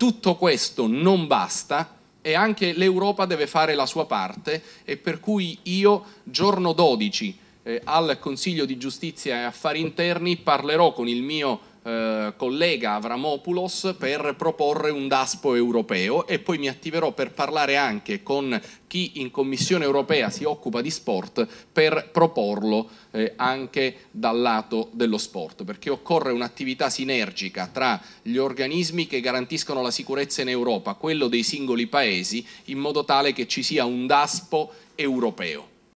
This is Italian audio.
tutto questo non basta e anche l'Europa deve fare la sua parte e per cui io giorno 12 eh, al Consiglio di Giustizia e Affari Interni parlerò con il mio eh, collega Avramopoulos per proporre un DASPO europeo e poi mi attiverò per parlare anche con chi in Commissione europea si occupa di sport per proporlo eh, anche dal lato dello sport, perché occorre un'attività sinergica tra gli organismi che garantiscono la sicurezza in Europa, quello dei singoli paesi, in modo tale che ci sia un DASPO europeo.